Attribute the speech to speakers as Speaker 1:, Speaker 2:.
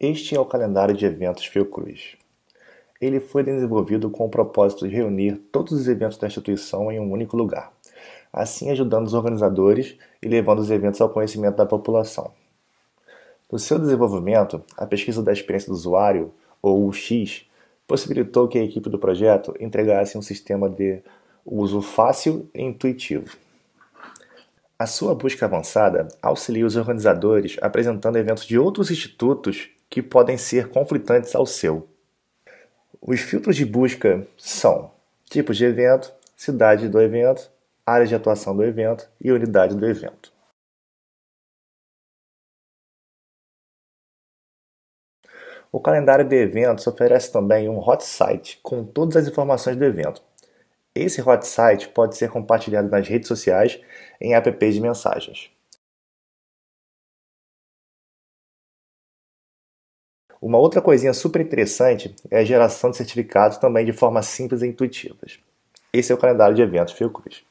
Speaker 1: Este é o calendário de eventos Fiocruz. Ele foi desenvolvido com o propósito de reunir todos os eventos da instituição em um único lugar, assim ajudando os organizadores e levando os eventos ao conhecimento da população. No seu desenvolvimento, a pesquisa da experiência do usuário, ou UX, possibilitou que a equipe do projeto entregasse um sistema de uso fácil e intuitivo. A sua busca avançada auxilia os organizadores apresentando eventos de outros institutos que podem ser conflitantes ao seu. Os filtros de busca são tipos de evento, cidade do evento, área de atuação do evento e unidade do evento. O calendário de eventos oferece também um hot site com todas as informações do evento. Esse hot site pode ser compartilhado nas redes sociais em apps de mensagens. Uma outra coisinha super interessante é a geração de certificados também de forma simples e intuitiva. Esse é o calendário de eventos Fiocruz.